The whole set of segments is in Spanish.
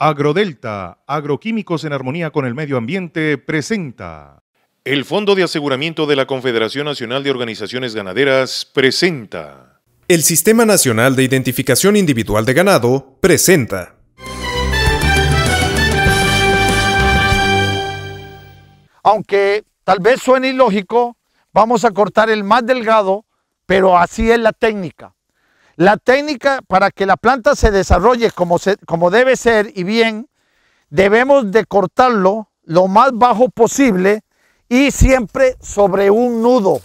Agrodelta, agroquímicos en armonía con el medio ambiente, presenta. El Fondo de Aseguramiento de la Confederación Nacional de Organizaciones Ganaderas presenta. El Sistema Nacional de Identificación Individual de Ganado presenta. Aunque tal vez suene ilógico, vamos a cortar el más delgado, pero así es la técnica. La técnica para que la planta se desarrolle como, como debe ser y bien, debemos de cortarlo lo más bajo posible y siempre sobre un nudo.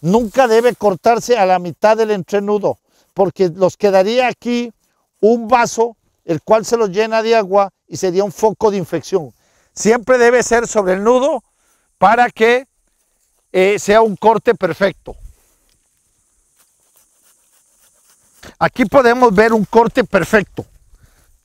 Nunca debe cortarse a la mitad del entrenudo, porque nos quedaría aquí un vaso, el cual se lo llena de agua y sería un foco de infección. Siempre debe ser sobre el nudo para que eh, sea un corte perfecto. Aquí podemos ver un corte perfecto.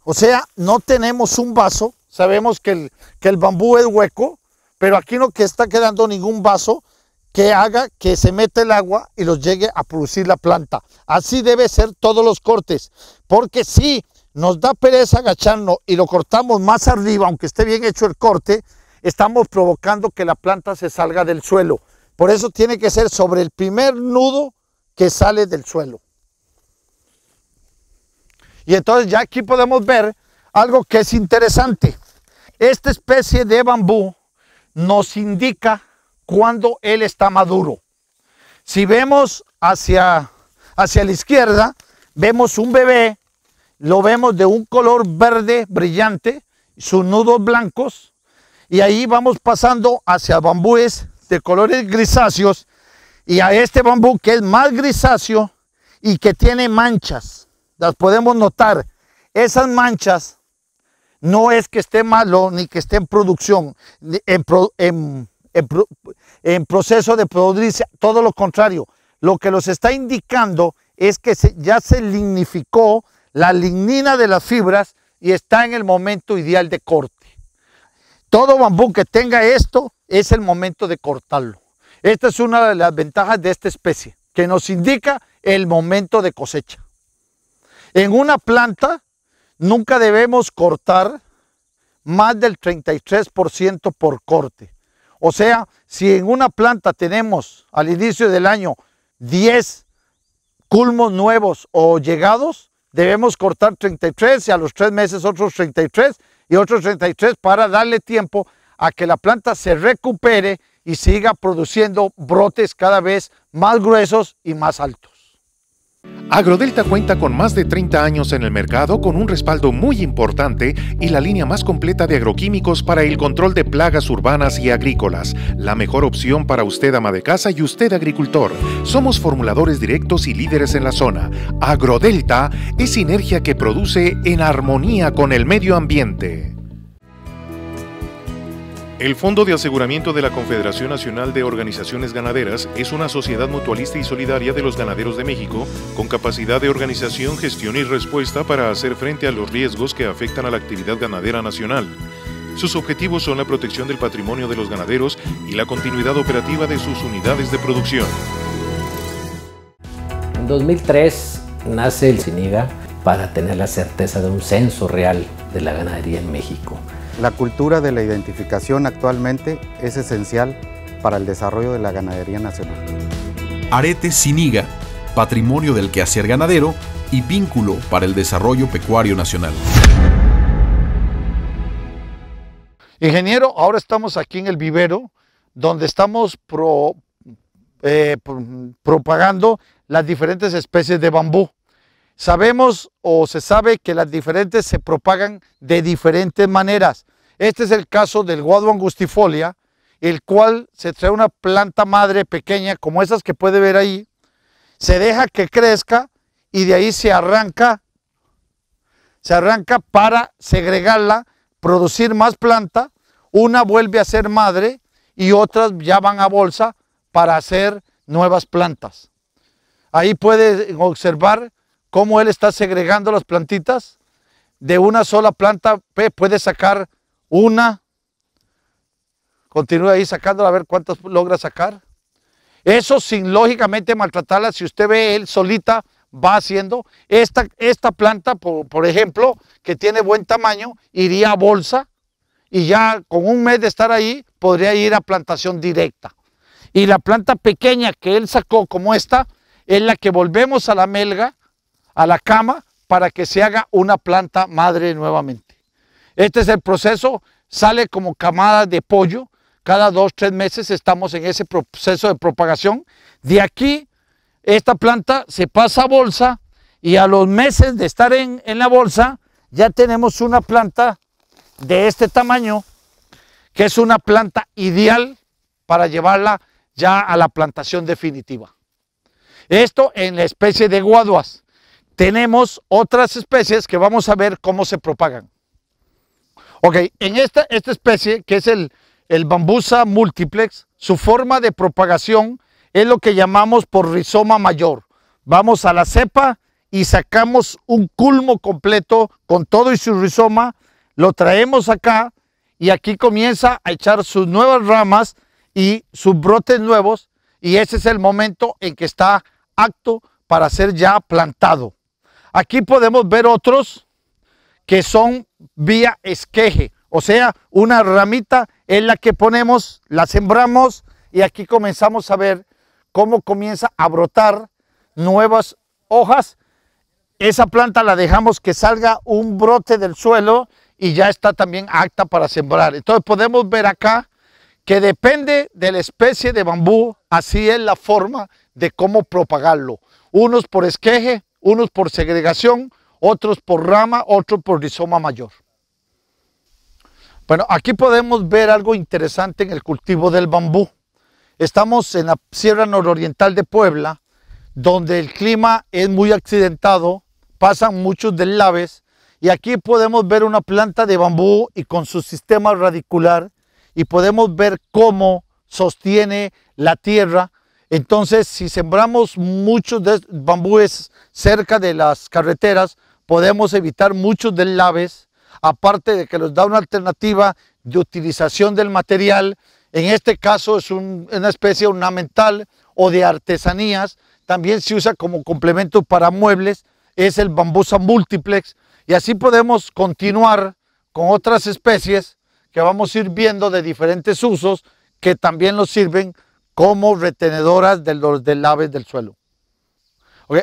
O sea, no tenemos un vaso. Sabemos que el, bambú es hueco, pero aquí no que está quedando ningún vaso que haga que se meta el agua y los llegue a producir la planta. Así debe ser todos los cortes, porque si nos da pereza agacharnos y lo cortamos más arriba, aunque esté bien hecho el corte, estamos provocando que la planta se salga del suelo. Por eso tiene que ser sobre el primer nudo que sale del suelo. Y entonces ya aquí podemos ver algo que es interesante. Esta especie de bambú nos indica cuando él está maduro. Si vemos hacia, hacia la izquierda, vemos un bebé, lo vemos de un color verde brillante, sus nudos blancos, y ahí vamos pasando hacia bambúes de colores grisáceos y a este bambú que es más grisáceo y que tiene manchas las podemos notar. Esas manchas no es que esté malo ni que esté en producción, en, proceso de producirse, todo lo contrario. Lo que los está indicando es que ya se lignificó la lignina de las fibras y está en el momento ideal de corte. Todo bambú que tenga esto es el momento de cortarlo. Esta es una de las ventajas de esta especie, que nos indica el momento de cosecha. En una planta nunca debemos cortar más del 33% por corte. O sea, si en una planta tenemos al inicio del año 10 culmos nuevos o llegados, debemos cortar 33 y a los tres meses otros 33 y otros 33 para darle tiempo a que la planta se recupere y siga produciendo brotes cada vez más gruesos y más altos. Agrodelta cuenta con más de 30 años en el mercado con un respaldo muy importante y la línea más completa de agroquímicos para el control de plagas urbanas y agrícolas. La mejor opción para usted ama de casa y usted agricultor. Somos formuladores directos y líderes en la zona. Agrodelta es sinergia que produce en armonía con el medio ambiente. El Fondo de Aseguramiento de la Confederación Nacional de Organizaciones Ganaderas es una sociedad mutualista y solidaria de los ganaderos de México con capacidad de organización, gestión y respuesta para hacer frente a los riesgos que afectan a la actividad ganadera nacional. Sus objetivos son la protección del patrimonio de los ganaderos y la continuidad operativa de sus unidades de producción. En 2003 nace el CINIGA para tener la certeza de un censo real de la ganadería en México. La cultura de la identificación actualmente es esencial para el desarrollo de la ganadería nacional. Arete Siniga, patrimonio del quehacer ganadero y vínculo para el desarrollo pecuario nacional. Ingeniero, ahora estamos aquí en el vivero, donde estamos eh, propagando las diferentes especies de bambú. Sabemos o se sabe que las diferentes se propagan de diferentes maneras. Este es el caso del guado angustifolia, el cual se trae una planta madre pequeña como esas que puede ver ahí, se deja que crezca y de ahí se arranca, se arranca para segregarla, producir más planta, una vuelve a ser madre y otras ya van a bolsa para hacer nuevas plantas. Ahí pueden observar cómo él está segregando las plantitas. De una sola planta puede sacar una. Continúa ahí sacándola a ver cuántas logra sacar. Eso sin lógicamente maltratarla. Si usted ve él solita, va haciendo. Esta, esta planta, por, por, ejemplo, que tiene buen tamaño, iría a bolsa y ya con un mes de estar ahí podría ir a plantación directa. Y la planta pequeña que él sacó como esta es la que volvemos a la melga a la cama para que se haga una planta madre nuevamente. Este es el proceso, sale como camada de pollo, cada dos, tres meses estamos en ese proceso de propagación. De aquí, esta planta se pasa a bolsa y a los meses de estar en, en la bolsa, ya tenemos una planta de este tamaño, que es una planta ideal para llevarla ya a la plantación definitiva. Esto en la especie de guaduas tenemos otras especies que vamos a ver cómo se propagan. Ok, en esta, especie, que es el, el bambusa multiplex, su forma de propagación es lo que llamamos por rizoma mayor. Vamos a la cepa y sacamos un culmo completo con todo y su rizoma, lo traemos acá y aquí comienza a echar sus nuevas ramas y sus brotes nuevos y ese es el momento en que está apto para ser ya plantado. Aquí podemos ver otros que son vía esqueje, o sea, una ramita es la que ponemos, la sembramos y aquí comenzamos a ver cómo comienza a brotar nuevas hojas. Esa planta la dejamos que salga un brote del suelo y ya está también apta para sembrar. Entonces podemos ver acá que depende de la especie de bambú, así es la forma de cómo propagarlo. Unos por esqueje, unos por segregación, otros por rama, otros por rizoma mayor. Bueno, aquí podemos ver algo interesante en el cultivo del bambú. Estamos en la Sierra Nororiental de Puebla, donde el clima es muy accidentado, pasan muchos deslaves, y aquí podemos ver una planta de bambú y con su sistema radicular, y podemos ver cómo sostiene la tierra entonces, si sembramos muchos de bambúes cerca de las carreteras, podemos evitar muchos deslaves, aparte de que nos da una alternativa de utilización del material, en este caso es una especie ornamental o de artesanías, también se usa como complemento para muebles, es el bambusa multiplex, y así podemos continuar con otras especies que vamos a ir viendo de diferentes usos que también nos sirven como retenedoras de los delaves del suelo.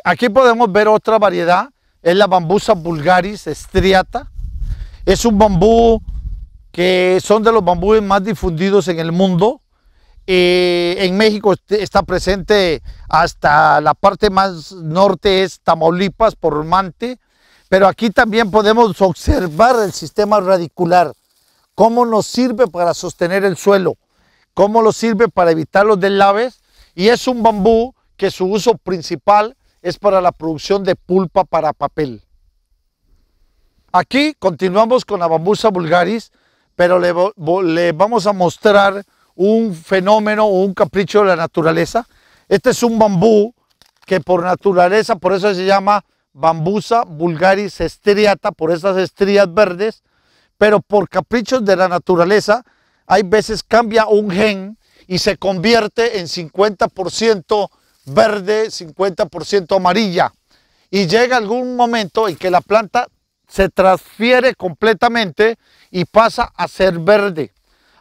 aquí podemos ver otra variedad, es la bambusa vulgaris striata. Es un bambú que son de los bambúes más difundidos en el mundo. Eh, en México este, está presente hasta la parte más norte es Tamaulipas, por Mante, pero aquí también podemos observar el sistema radicular, cómo nos sirve para sostener el suelo cómo lo sirve para evitar los deslaves y es un bambú que su uso principal es para la producción de pulpa para papel. Aquí continuamos con la bambusa vulgaris, pero le, vamos a mostrar un fenómeno o un capricho de la naturaleza. Este es un bambú que por naturaleza, por eso se llama bambusa vulgaris estriata, por esas estrías verdes, pero por caprichos de la naturaleza hay veces cambia un gen y se convierte en 50% verde, 50% amarilla. Y llega algún momento en que la planta se transfiere completamente y pasa a ser verde.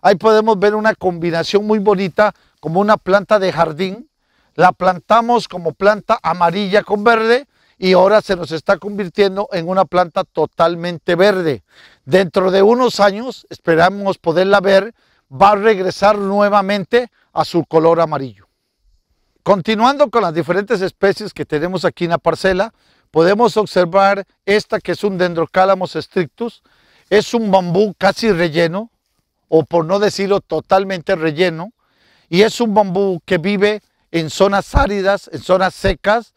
Ahí podemos ver una combinación muy bonita como una planta de jardín. La plantamos como planta amarilla con verde y ahora se nos está convirtiendo en una planta totalmente verde. Dentro de unos años, esperamos poderla ver, va a regresar nuevamente a su color amarillo. Continuando con las diferentes especies que tenemos aquí en la parcela, podemos observar esta que es un Dendrocalamus strictus, es un bambú casi relleno, o por no decirlo totalmente relleno, y es un bambú que vive en zonas áridas, en zonas secas,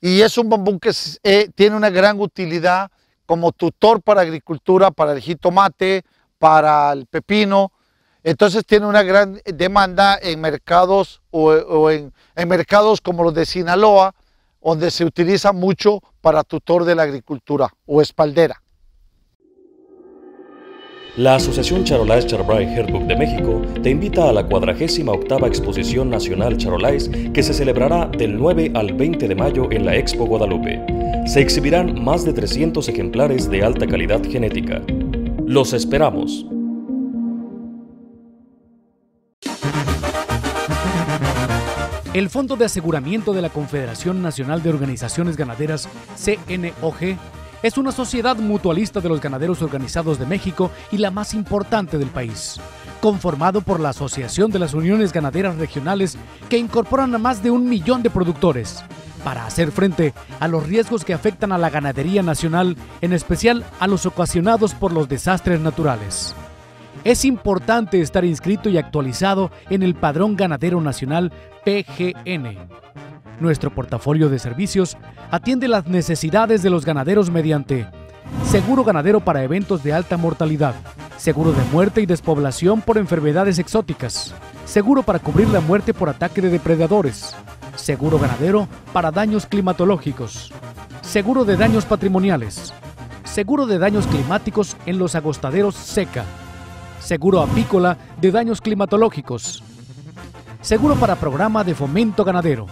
y es un bambú que eh, tiene una gran utilidad como tutor para agricultura, para el jitomate, para el pepino. Entonces tiene una gran demanda en mercados o, en, mercados como los de Sinaloa, donde se utiliza mucho para tutor de la agricultura o espaldera. La Asociación Charolais Charbray Book de México te invita a la 48 Exposición Nacional Charolais que se celebrará del 9 al 20 de mayo en la Expo Guadalupe. Se exhibirán más de 300 ejemplares de alta calidad genética. Los esperamos. El Fondo de Aseguramiento de la Confederación Nacional de Organizaciones Ganaderas, CNOG, es una sociedad mutualista de los ganaderos organizados de México y la más importante del país, conformado por la Asociación de las Uniones Ganaderas Regionales que incorporan a más de un millón de productores para hacer frente a los riesgos que afectan a la ganadería nacional, en especial a los ocasionados por los desastres naturales. Es importante estar inscrito y actualizado en el Padrón Ganadero Nacional PGN, nuestro portafolio de servicios atiende las necesidades de los ganaderos mediante seguro ganadero para eventos de alta mortalidad, seguro de muerte y despoblación por enfermedades exóticas, seguro para cubrir la muerte por ataque de depredadores, seguro ganadero para daños climatológicos, seguro de daños patrimoniales, seguro de daños climáticos en los agostaderos seca, seguro apícola de daños climatológicos, seguro para programa de fomento ganadero.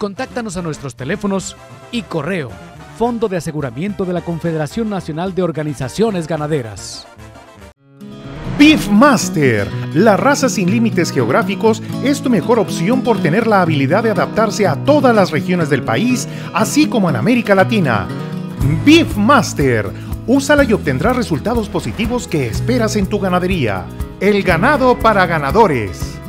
Contáctanos a nuestros teléfonos y correo Fondo de Aseguramiento de la Confederación Nacional de Organizaciones Ganaderas. Beefmaster, la raza sin límites geográficos, es tu mejor opción por tener la habilidad de adaptarse a todas las regiones del país, así como en América Latina. Beefmaster, úsala y obtendrás resultados positivos que esperas en tu ganadería. El ganado para ganadores.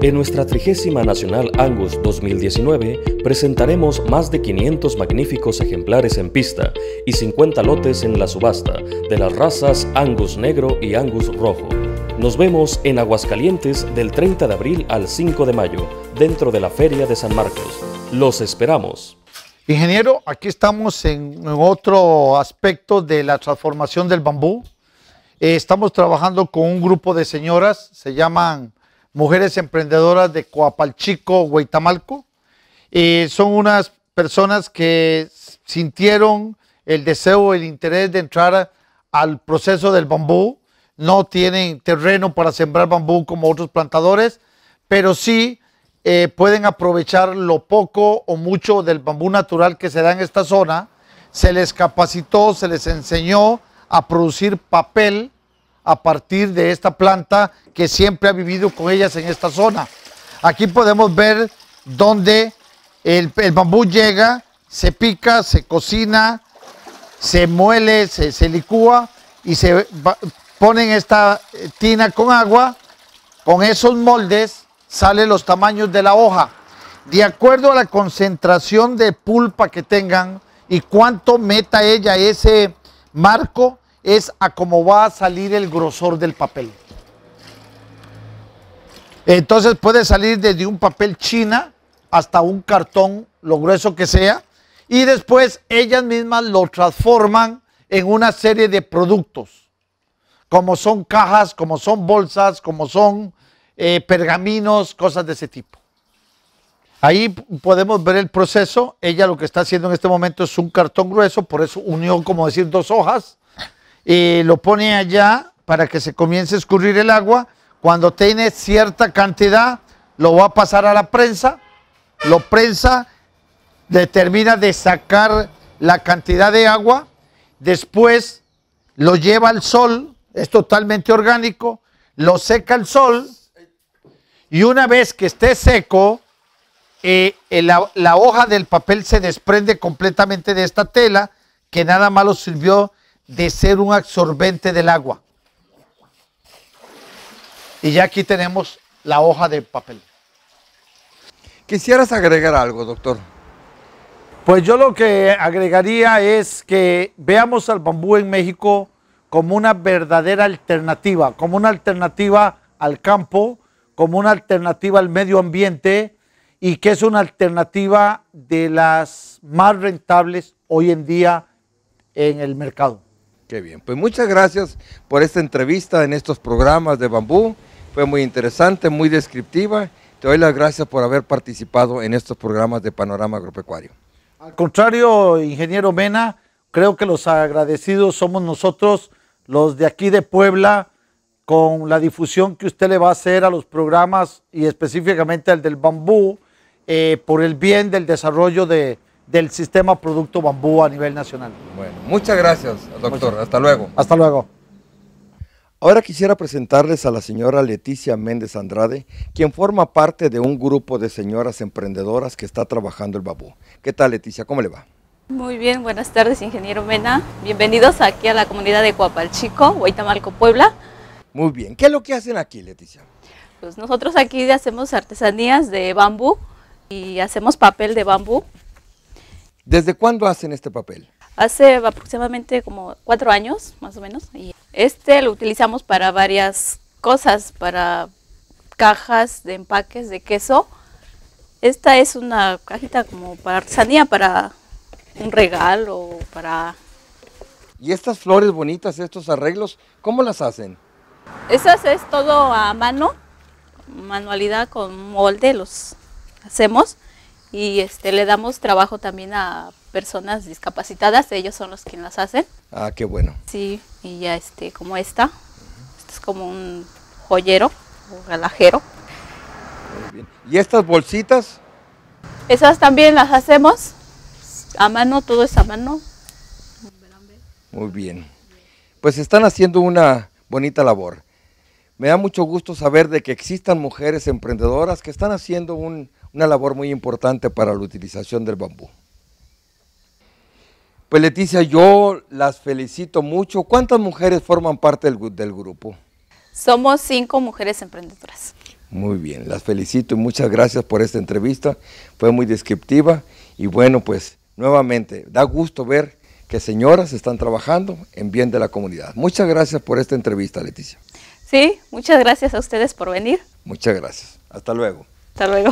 En nuestra trigésima Nacional Angus 2019 presentaremos más de 500 magníficos ejemplares en pista y 50 lotes en la subasta de las razas Angus Negro y Angus Rojo. Nos vemos en Aguascalientes del 30 de abril al 5 de mayo, dentro de la Feria de San Marcos. Los esperamos. Ingeniero, aquí estamos en, otro aspecto de la transformación del bambú. Eh, estamos trabajando con un grupo de señoras, se llaman mujeres emprendedoras de Coapalchico, Huitamalco. son unas personas que sintieron el deseo, el interés de entrar al proceso del bambú. No tienen terreno para sembrar bambú como otros plantadores, pero sí eh, pueden aprovechar lo poco o mucho del bambú natural que se da en esta zona. Se les capacitó, se les enseñó a producir papel a partir de esta planta que siempre ha vivido con ellas en esta zona. Aquí podemos ver donde el, bambú llega, se pica, se cocina, se muele, se, se licúa y se pone esta eh, tina con agua. Con esos moldes salen los tamaños de la hoja. De acuerdo a la concentración de pulpa que tengan y cuánto meta ella ese marco, es a cómo va a salir el grosor del papel. Entonces puede salir desde un papel china hasta un cartón, lo grueso que sea, y después ellas mismas lo transforman en una serie de productos, como son cajas, como son bolsas, como son eh, pergaminos, cosas de ese tipo. Ahí podemos ver el proceso. Ella lo que está haciendo en este momento es un cartón grueso, por eso unió, como decir, dos hojas lo pone allá para que se comience a escurrir el agua. Cuando tiene cierta cantidad, lo va a pasar a la prensa. Lo prensa, determina de sacar la cantidad de agua. Después lo lleva al sol, es totalmente orgánico, lo seca al sol. Y una vez que esté seco, eh, la, la hoja del papel se desprende completamente de esta tela que nada más lo sirvió de ser un absorbente del agua. Y ya aquí tenemos la hoja de papel. ¿Quisieras agregar algo, doctor? Pues yo lo que agregaría es que veamos al bambú en México como una verdadera alternativa, como una alternativa al campo, como una alternativa al medio ambiente y que es una alternativa de las más rentables hoy en día en el mercado. Qué bien. Pues muchas gracias por esta entrevista en estos programas de Bambú. Fue muy interesante, muy descriptiva. Te doy las gracias por haber participado en estos programas de Panorama Agropecuario. Al contrario, ingeniero Mena, creo que los agradecidos somos nosotros, los de aquí de Puebla, con la difusión que usted le va a hacer a los programas y específicamente al del bambú, eh, por el bien del desarrollo de, del sistema Producto Bambú a nivel nacional. Bueno, muchas gracias, doctor. Hasta luego. Hasta luego. Ahora quisiera presentarles a la señora Leticia Méndez Andrade, quien forma parte de un grupo de señoras emprendedoras que está trabajando el bambú. ¿Qué tal, Leticia? ¿Cómo le va? Muy bien, buenas tardes, ingeniero Mena. Bienvenidos aquí a la comunidad de Coapalchico, Huaytamalco, Puebla. Muy bien. ¿Qué es lo que hacen aquí, Leticia? Pues nosotros aquí hacemos artesanías de bambú y hacemos papel de bambú ¿Desde cuándo hacen este papel? Hace aproximadamente como cuatro años, más o menos. Y este lo utilizamos para varias cosas, para cajas de empaques de queso. Esta es una cajita como para artesanía, para un regalo, para... ¿Y estas flores bonitas, estos arreglos, cómo las hacen? Esas es todo a mano, manualidad con molde los hacemos y este, le damos trabajo también a personas discapacitadas, ellos son los que las hacen. Ah, qué bueno. Sí, y ya este, como esta, este es como un joyero o galajero. ¿Y estas bolsitas? Esas también las hacemos a mano, todo es a mano. Muy bien. Pues están haciendo una bonita labor. Me da mucho gusto saber de que existan mujeres emprendedoras que están haciendo una labor muy importante para la utilización del bambú. Pues Leticia, yo las felicito mucho. ¿Cuántas mujeres forman parte del grupo? Somos cinco mujeres emprendedoras. Muy bien, las felicito y muchas gracias por esta entrevista. Fue muy descriptiva y bueno, pues nuevamente da gusto ver que señoras están trabajando en bien de la comunidad. Muchas gracias por esta entrevista, Leticia. Sí, muchas gracias a ustedes por venir. Muchas gracias. Hasta luego. Hasta luego.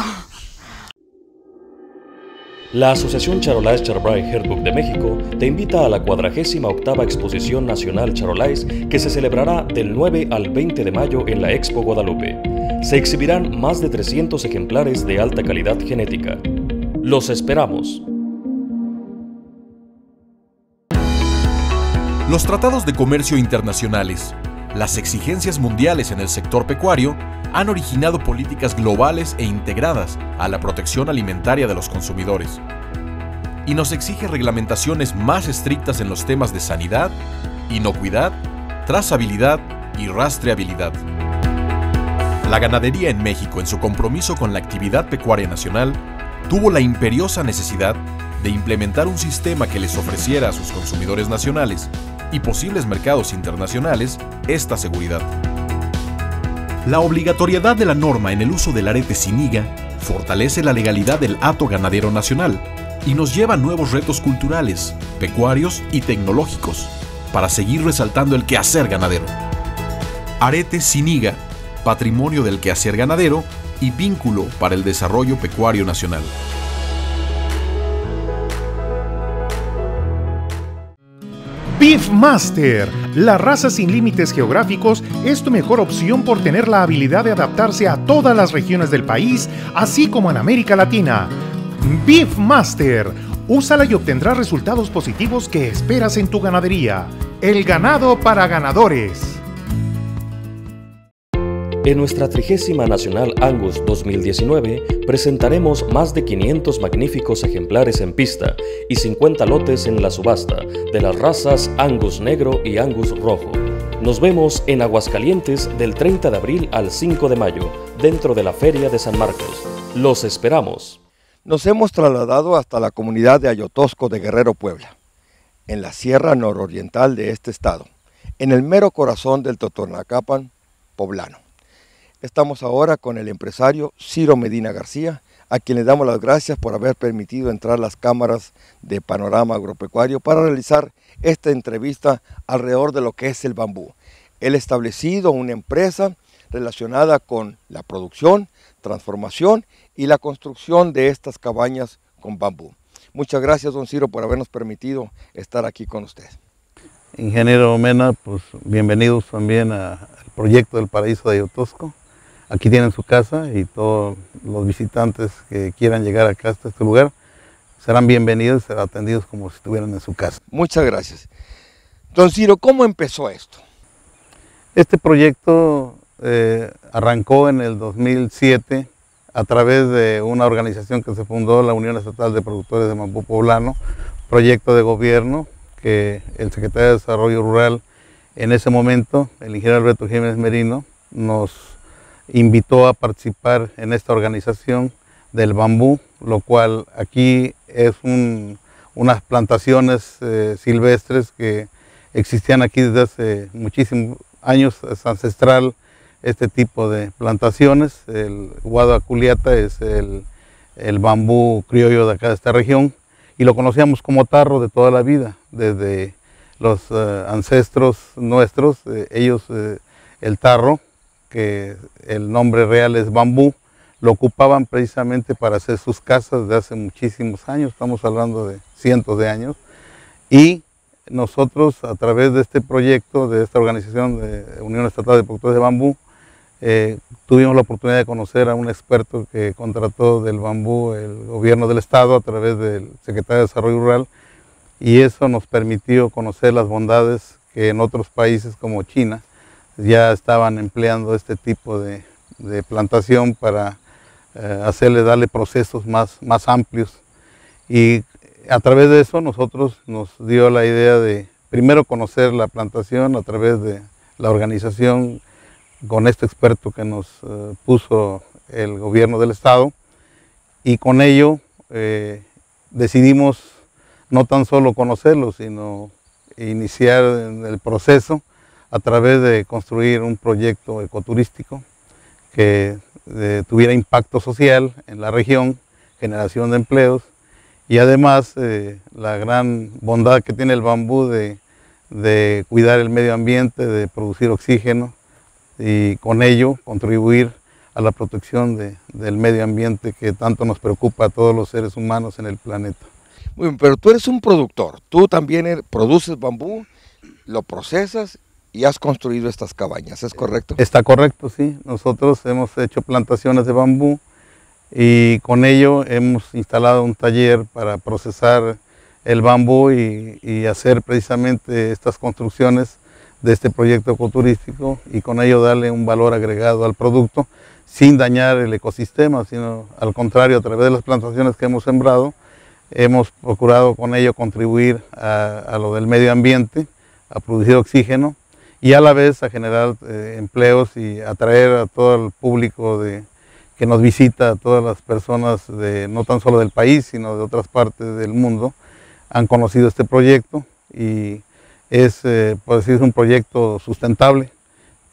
La Asociación Charolais Charbray Hertog de México te invita a la 48 Exposición Nacional Charolais que se celebrará del 9 al 20 de mayo en la Expo Guadalupe. Se exhibirán más de 300 ejemplares de alta calidad genética. Los esperamos. Los tratados de comercio internacionales las exigencias mundiales en el sector pecuario han originado políticas globales e integradas a la protección alimentaria de los consumidores. Y nos exige reglamentaciones más estrictas en los temas de sanidad, inocuidad, trazabilidad y rastreabilidad. La ganadería en México, en su compromiso con la actividad pecuaria nacional, tuvo la imperiosa necesidad de implementar un sistema que les ofreciera a sus consumidores nacionales y posibles mercados internacionales esta seguridad. La obligatoriedad de la norma en el uso del arete siniga fortalece la legalidad del hato ganadero nacional y nos lleva a nuevos retos culturales, pecuarios y tecnológicos para seguir resaltando el quehacer ganadero. Arete siniga, patrimonio del quehacer ganadero y vínculo para el desarrollo pecuario nacional. Beef Master, la raza sin límites geográficos es tu mejor opción por tener la habilidad de adaptarse a todas las regiones del país, así como en América Latina. Beef Master, úsala y obtendrás resultados positivos que esperas en tu ganadería. El ganado para ganadores. En nuestra trigésima Nacional Angus 2019 presentaremos más de 500 magníficos ejemplares en pista y 50 lotes en la subasta de las razas Angus Negro y Angus Rojo. Nos vemos en Aguascalientes del 30 de abril al 5 de mayo, dentro de la Feria de San Marcos. Los esperamos. Nos hemos trasladado hasta la comunidad de Ayotosco de Guerrero, Puebla, en la sierra nororiental de este estado, en el mero corazón del Totonacapan poblano. Estamos ahora con el empresario Ciro Medina García, a quien le damos las gracias por haber permitido entrar las cámaras de Panorama Agropecuario para realizar esta entrevista alrededor de lo que es el bambú. Él ha establecido una empresa relacionada con la producción, transformación y la construcción de estas cabañas con bambú. Muchas gracias, don Ciro, por habernos permitido estar aquí con usted. Ingeniero Mena, pues bienvenidos también al proyecto del Paraíso de Ayotosco. Aquí tienen su casa y todos los visitantes que quieran llegar acá hasta este lugar serán bienvenidos y serán atendidos como si estuvieran en su casa. Muchas gracias. Don Ciro, ¿cómo empezó esto? Este proyecto eh, arrancó en el 2007 a través de una organización que se fundó, la Unión Estatal de Productores de Mambú Poblano, proyecto de gobierno que el secretario de Desarrollo Rural en ese momento, el ingeniero Alberto Jiménez Merino, nos invitó a participar en esta organización del bambú, lo cual aquí es unas plantaciones eh, silvestres que existían aquí desde hace muchísimos años, es ancestral este tipo de plantaciones, el guadaculiata es el, bambú criollo de acá de esta región y lo conocíamos como tarro de toda la vida, desde los eh, ancestros nuestros, eh, ellos el tarro que el nombre real es bambú, lo ocupaban precisamente para hacer sus casas de hace muchísimos años, estamos hablando de cientos de años, y nosotros a través de este proyecto, de esta organización de Unión Estatal de Productores de Bambú, eh, tuvimos la oportunidad de conocer a un experto que contrató del bambú el gobierno del estado a través del secretario de Desarrollo Rural y eso nos permitió conocer las bondades que en otros países como China ya estaban empleando este tipo de, plantación para eh, hacerle, darle procesos más, amplios. Y a través de eso nosotros nos dio la idea de primero conocer la plantación a través de la organización con este experto que nos eh, puso el gobierno del estado y con ello eh, decidimos no tan solo conocerlo, sino iniciar el proceso a través de construir un proyecto ecoturístico que eh, tuviera impacto social en la región, generación de empleos y además eh, la gran bondad que tiene el bambú de, cuidar el medio ambiente, de producir oxígeno y con ello contribuir a la protección del medio ambiente que tanto nos preocupa a todos los seres humanos en el planeta. Muy pero tú eres un productor, tú también produces bambú, lo procesas y has construido estas cabañas, ¿es correcto? Está correcto, sí. Nosotros hemos hecho plantaciones de bambú y con ello hemos instalado un taller para procesar el bambú y, hacer precisamente estas construcciones de este proyecto ecoturístico y con ello darle un valor agregado al producto sin dañar el ecosistema, sino al contrario, a través de las plantaciones que hemos sembrado, hemos procurado con ello contribuir a lo del medio ambiente, a producir oxígeno y a la vez a generar eh, empleos y atraer a todo el público de, que nos visita, a todas las personas de, no tan solo del país, sino de otras partes del mundo, han conocido este proyecto y es, eh, por decir, un proyecto sustentable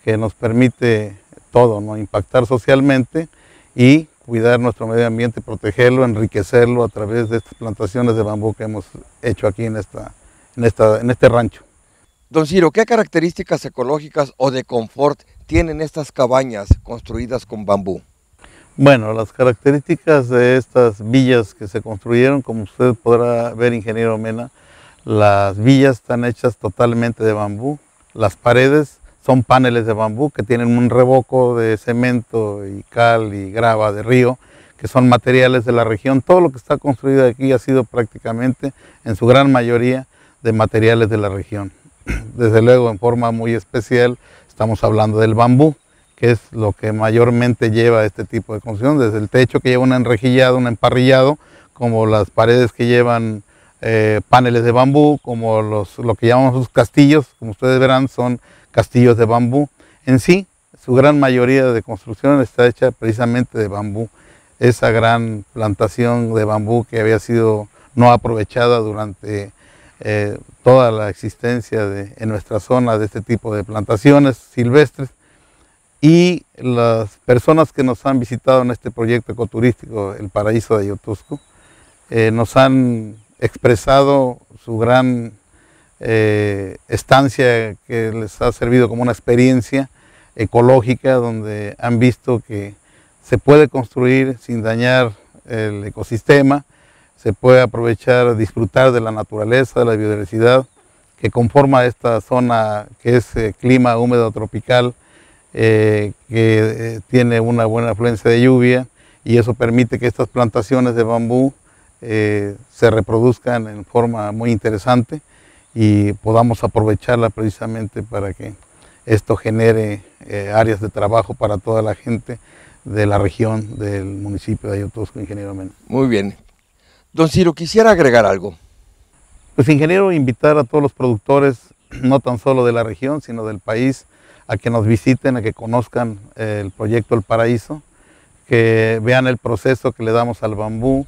que nos permite todo, ¿no? impactar socialmente y cuidar nuestro medio ambiente, protegerlo, enriquecerlo a través de estas plantaciones de bambú que hemos hecho aquí en, esta, en, esta, en este rancho. Don Ciro, ¿qué características ecológicas o de confort tienen estas cabañas construidas con bambú? Bueno, las características de estas villas que se construyeron, como usted podrá ver, ingeniero Mena, las villas están hechas totalmente de bambú. Las paredes son paneles de bambú que tienen un revoco de cemento y cal y grava de río, que son materiales de la región. Todo lo que está construido aquí ha sido prácticamente, en su gran mayoría, de materiales de la región. desde luego en forma muy especial, estamos hablando del bambú, que es lo que mayormente lleva este tipo de construcción, desde el techo que lleva un enrejillado, un emparrillado, como las paredes que llevan eh, paneles de bambú, como los, lo que llamamos sus castillos, como ustedes verán, son castillos de bambú. En sí, su gran mayoría de construcción está hecha precisamente de bambú. Esa gran plantación de bambú que había sido no aprovechada durante eh, toda la existencia en nuestra zona de este tipo de plantaciones silvestres y las personas que nos han visitado en este proyecto ecoturístico, el paraíso de Ayotusco, eh, nos han expresado su gran eh, estancia que les ha servido como una experiencia ecológica donde han visto que se puede construir sin dañar el ecosistema, se puede aprovechar, disfrutar de la naturaleza, de la biodiversidad que conforma esta zona que es eh, clima húmedo tropical, eh, que eh, tiene una buena afluencia de lluvia y eso permite que estas plantaciones de bambú se reproduzcan en forma muy interesante y podamos aprovecharla precisamente para que esto genere áreas de trabajo para toda la gente de la región del municipio de Ayotusco, ingeniero Muy bien, Don Ciro, quisiera agregar algo. Pues ingeniero, invitar a todos los productores, no tan solo de la región, sino del país, a que nos visiten, a que conozcan el proyecto El Paraíso, que vean el proceso que le damos al bambú,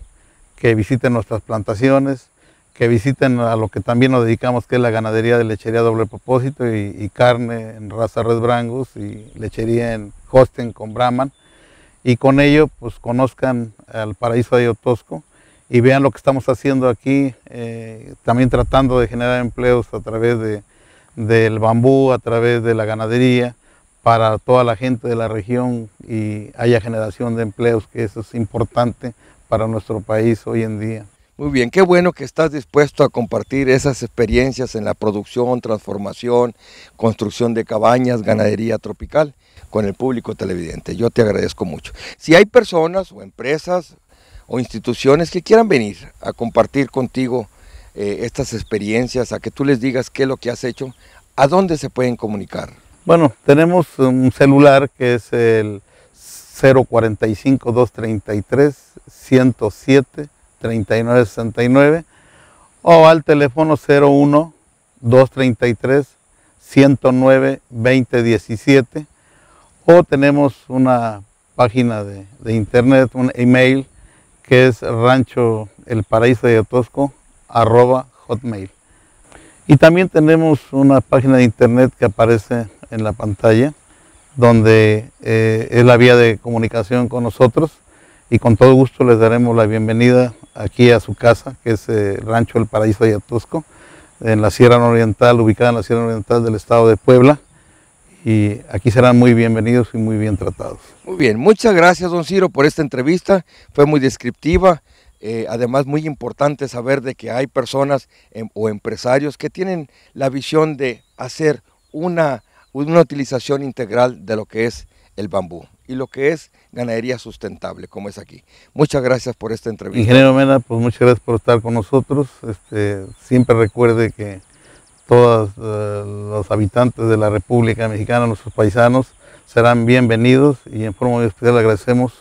que visiten nuestras plantaciones, que visiten a lo que también nos dedicamos, que es la ganadería de lechería doble propósito y, carne en raza Red Brangus y lechería en Hosten con Brahman. Y con ello, pues conozcan al paraíso de Otosco y vean lo que estamos haciendo aquí, eh, también tratando de generar empleos a través de, del bambú, a través de la ganadería, para toda la gente de la región y haya generación de empleos, que eso es importante para nuestro país hoy en día. Muy bien, qué bueno que estás dispuesto a compartir esas experiencias en la producción, transformación, construcción de cabañas, ganadería tropical con el público televidente. Yo te agradezco mucho. Si hay personas o empresas o instituciones que quieran venir a compartir contigo eh, estas experiencias, a que tú les digas qué es lo que has hecho, ¿a dónde se pueden comunicar? Bueno, tenemos un celular que es el 045-233-107-3969 o al teléfono 01-233-109-2017 o tenemos una página de, de internet, un email que es rancho el paraíso de arroba hotmail. Y también tenemos una página de internet que aparece en la pantalla, donde eh, es la vía de comunicación con nosotros y con todo gusto les daremos la bienvenida aquí a su casa, que es eh, Rancho El Paraíso de en la Sierra Oriental, ubicada en la Sierra Oriental del estado de Puebla y aquí serán muy bienvenidos y muy bien tratados. Muy bien, muchas gracias don Ciro por esta entrevista, fue muy descriptiva, eh, además muy importante saber de que hay personas em, o empresarios que tienen la visión de hacer una, una utilización integral de lo que es el bambú y lo que es ganadería sustentable, como es aquí. Muchas gracias por esta entrevista. Ingeniero Mena, pues muchas gracias por estar con nosotros. Este, siempre recuerde que todos eh, los habitantes de la República Mexicana, nuestros paisanos, serán bienvenidos y en forma muy especial agradecemos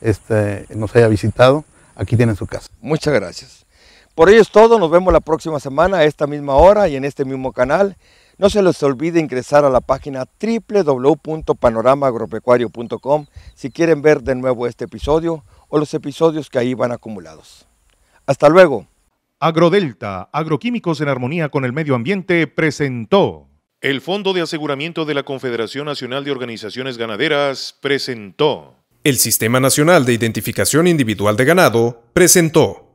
este, nos haya visitado. Aquí tienen su casa. Muchas gracias. Por ello es todo, nos vemos la próxima semana a esta misma hora y en este mismo canal. No se les olvide ingresar a la página www.panoramaagropecuario.com si quieren ver de nuevo este episodio o los episodios que ahí van acumulados. Hasta luego. Agrodelta, agroquímicos en armonía con el medio ambiente, presentó. El Fondo de Aseguramiento de la Confederación Nacional de Organizaciones Ganaderas presentó. El Sistema Nacional de Identificación Individual de Ganado presentó.